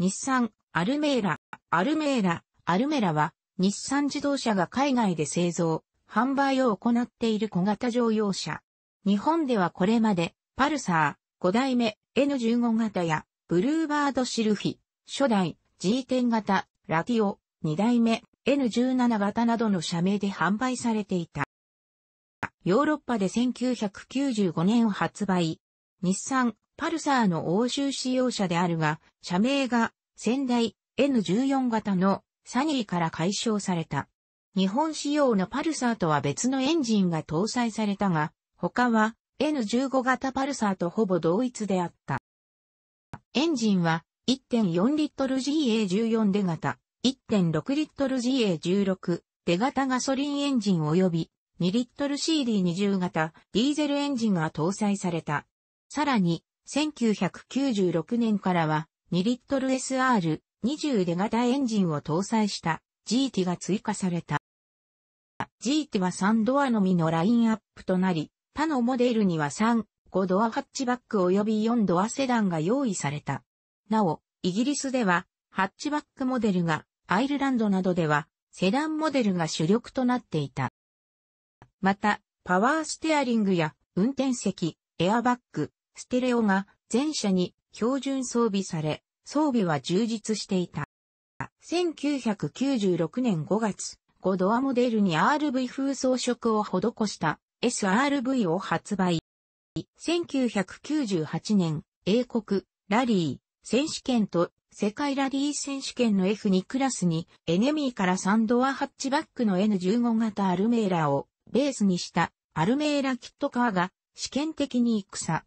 日産、アルメーラ、アルメーラ、アルメラは、日産自動車が海外で製造、販売を行っている小型乗用車。日本ではこれまで、パルサー、5代目、N15 型や、ブルーバードシルフィ、初代、G10 型、ラティオ、2代目、N17 型などの社名で販売されていた。ヨーロッパで1995年を発売。日産、パルサーの欧州使用車であるが、社名が仙台 N14 型のサニーから解消された。日本仕様のパルサーとは別のエンジンが搭載されたが、他は N15 型パルサーとほぼ同一であった。エンジンは1.4リットル GA14 出型、1.6リットル GA16 出型ガソリンエンジン及び2リットル CD20 型ディーゼルエンジンが搭載された。さらに1996年からは2リットル SR20 で型エンジンを搭載した GT が追加された。GT は3ドアのみのラインアップとなり、他のモデルには3、5ドアハッチバック及び4ドアセダンが用意された。なお、イギリスでは、ハッチバックモデルが、アイルランドなどでは、セダンモデルが主力となっていた。また、パワーステアリングや、運転席、エアバッグ、ステレオが全車に標準装備され、装備は充実していた。1996年5月、5ドアモデルに RV 風装飾を施した SRV を発売。1998年、英国、ラリー、選手権と世界ラリー選手権の F2 クラスにエネミーから3ドアハッチバックの N15 型アルメーラをベースにしたアルメーラキットカーが試験的に戦、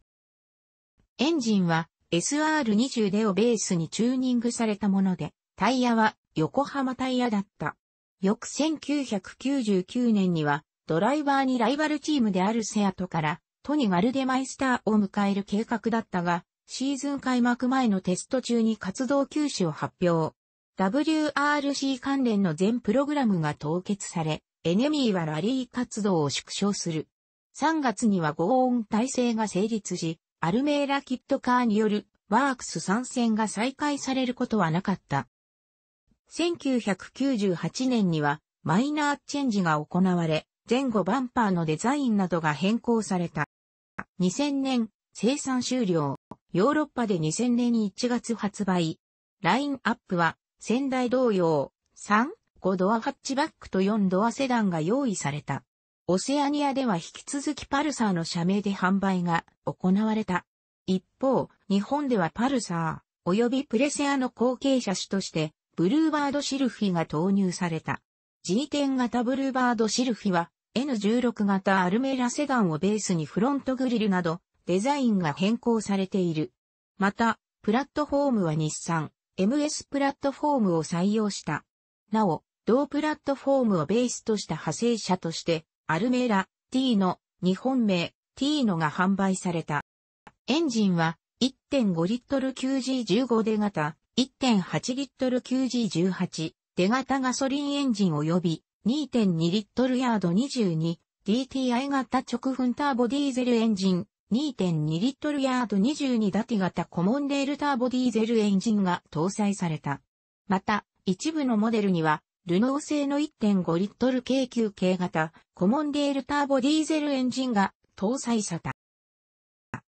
エンジンは SR20 をベースにチューニングされたもので、タイヤは横浜タイヤだった。翌1999年には、ドライバーにライバルチームであるセアトから、トニ・ワルデマイスターを迎える計画だったが、シーズン開幕前のテスト中に活動休止を発表。WRC 関連の全プログラムが凍結され、エネミーはラリー活動を縮小する。3月には合音体制が成立し、アルメーラ・キットカーによるワークス参戦が再開されることはなかった。1998年にはマイナーチェンジが行われ、前後バンパーのデザインなどが変更された。2000年、生産終了。ヨーロッパで2000年1月発売。ラインアップは、先代同様、3、5ドアハッチバックと4ドアセダンが用意された。オセアニアでは引き続きパルサーの社名で販売が行われた。一方、日本ではパルサー、及びプレセアの後継者種として、ブルーバードシルフィが投入された。G10 型ブルーバードシルフィは、N16 型アルメラセダンをベースにフロントグリルなど、デザインが変更されている。また、プラットフォームは日産、MS プラットフォームを採用した。なお、同プラットフォームをベースとした派生車として、アルメーラ T の日本名 T のが販売された。エンジンは1.5リットル 9G15 出型、1.8リットル 9G18 出型ガソリンエンジン及び2.2リットルヤード 22DTI 型直噴ターボディーゼルエンジン2.2リットルヤード22ダティ型コモンレールターボディーゼルエンジンが搭載された。また、一部のモデルにはルノー製の1.5リットル軽級軽型、コモンデールターボディーゼルエンジンが搭載された。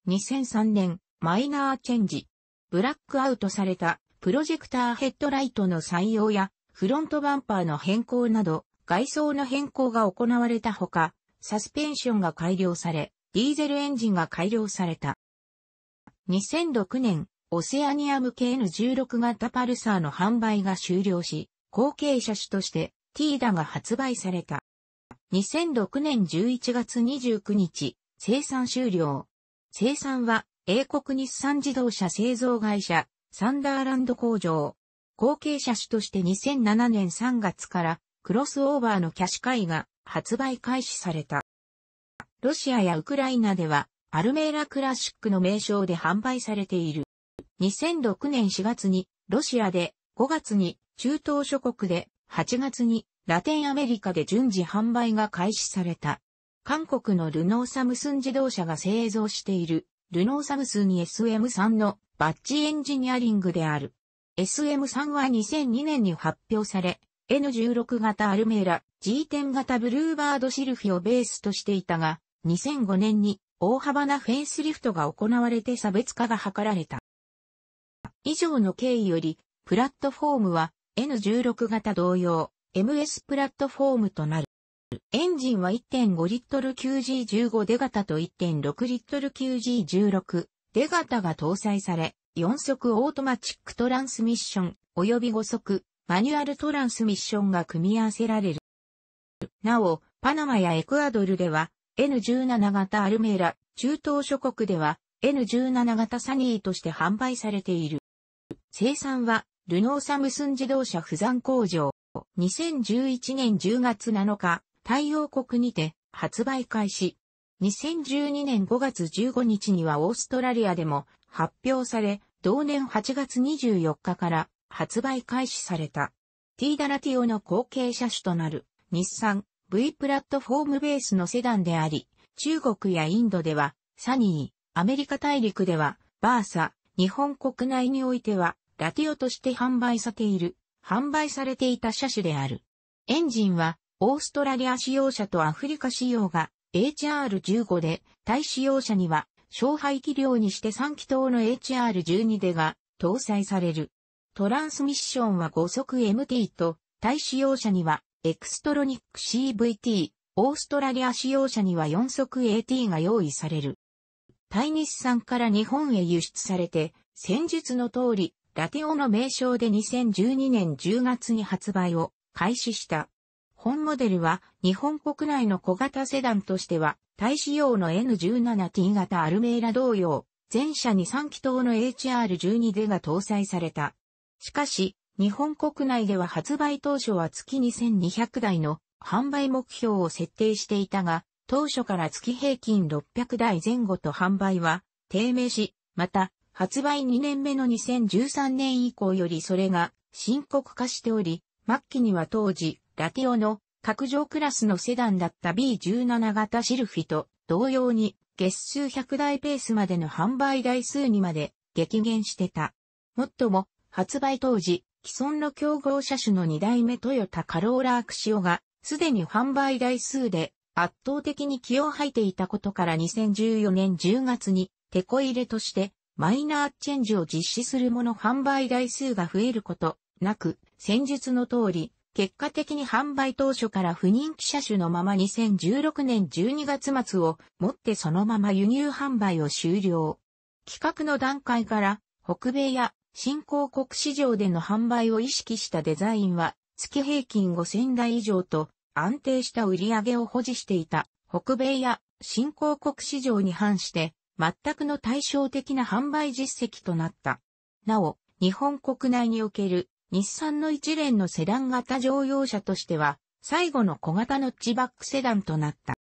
2003年、マイナーチェンジ。ブラックアウトされたプロジェクターヘッドライトの採用やフロントバンパーの変更など外装の変更が行われたほか、サスペンションが改良され、ディーゼルエンジンが改良された。2006年、オセアニア向け N16 型パルサーの販売が終了し、後継車種として、ティーダが発売された。2006年11月29日、生産終了。生産は、英国日産自動車製造会社、サンダーランド工場。後継車種として2007年3月から、クロスオーバーのキャシカイが発売開始された。ロシアやウクライナでは、アルメーラクラシックの名称で販売されている。2006年4月に、ロシアで5月に中東諸国で、8月にラテンアメリカで順次販売が開始された。韓国のルノーサムスン自動車が製造している、ルノーサムスン SM3 のバッジエンジニアリングである。SM3 は2002年に発表され、N16 型アルメーラ、G10 型ブルーバードシルフィをベースとしていたが、2005年に大幅なフェイスリフトが行われて差別化が図られた。以上の経緯より、プラットフォームは N16 型同様 MS プラットフォームとなる。エンジンは1.5リットル QG15 出型と1.6リットル QG16 出型が搭載され、4速オートマチックトランスミッション及び5速マニュアルトランスミッションが組み合わせられる。なお、パナマやエクアドルでは N17 型アルメーラ、中東諸国では N17 型サニーとして販売されている。生産はルノーサムスン自動車不山工場。2011年10月7日、太陽国にて発売開始。2012年5月15日にはオーストラリアでも発表され、同年8月24日から発売開始された。ティーダラティオの後継車種となる日産 V プラットフォームベースのセダンであり、中国やインドではサニー、アメリカ大陸ではバーサ、日本国内においてはラテオとして販売されている、販売されていた車種である。エンジンは、オーストラリア使用車とアフリカ使用が HR15 で、対使用車には、小排気量にして3気筒の HR12 でが搭載される。トランスミッションは5速 MT と、対使用車には、エクストロニック CVT、オーストラリア使用車には4速 AT が用意される。対日産から日本へ輸出されて、戦術の通り、ラテオの名称で2012年10月に発売を開始した。本モデルは日本国内の小型セダンとしては、対仕様の N17T 型アルメイラ同様、全車に3気筒の HR12 d が搭載された。しかし、日本国内では発売当初は月2200台の販売目標を設定していたが、当初から月平均600台前後と販売は低迷し、また発売2年目の2013年以降よりそれが深刻化しており、末期には当時、ラテオの拡張クラスのセダンだった B17 型シルフィと同様に月数100台ペースまでの販売台数にまで激減してた。もっとも、発売当時、既存の競合車種の2代目トヨタカローラークシオが、すでに販売台数で圧倒的に気を吐いていたことから2014年10月に、テコ入れとして、マイナーチェンジを実施するもの販売台数が増えることなく、戦術の通り、結果的に販売当初から不人気車種のまま2016年12月末をもってそのまま輸入販売を終了。企画の段階から北米や新興国市場での販売を意識したデザインは月平均5000台以上と安定した売り上げを保持していた北米や新興国市場に反して全くの対照的な販売実績となった。なお、日本国内における日産の一連のセダン型乗用車としては、最後の小型のッチバックセダンとなった。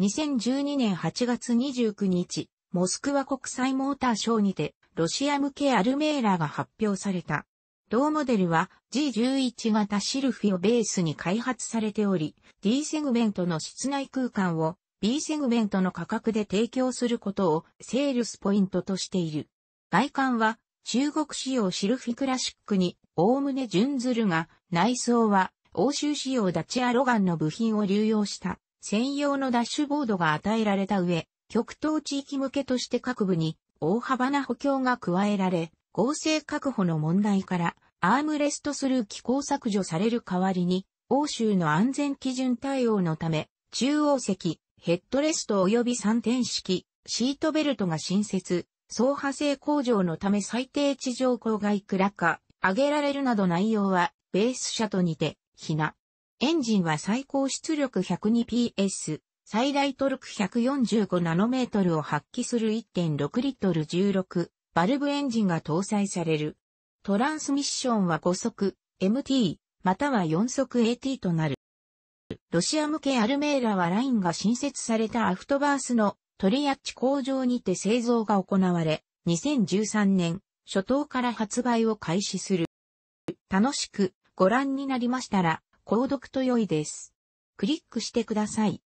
2012年8月29日、モスクワ国際モーターショーにて、ロシア向けアルメーラが発表された。同モデルは G11 型シルフィをベースに開発されており、D セグメントの室内空間を B セグメントの価格で提供することをセールスポイントとしている。外観は中国仕様シルフィクラシックにおおむね準ずるが、内装は欧州仕様ダチアロガンの部品を流用した専用のダッシュボードが与えられた上、極東地域向けとして各部に大幅な補強が加えられ、合成確保の問題からアームレストスルー機構削除される代わりに、欧州の安全基準対応のため、中央席、ヘッドレスト及び三点式、シートベルトが新設、総破性向上のため最低地上高がいくらか、上げられるなど内容は、ベース車と似て、ひな。エンジンは最高出力 102PS、最大トルク1 4 5トルを発揮する1.6リットル16、バルブエンジンが搭載される。トランスミッションは5速、MT、または4速 AT となる。ロシア向けアルメーラはラインが新設されたアフトバースのトリアッチ工場にて製造が行われ、2013年初頭から発売を開始する。楽しくご覧になりましたら、購読と良いです。クリックしてください。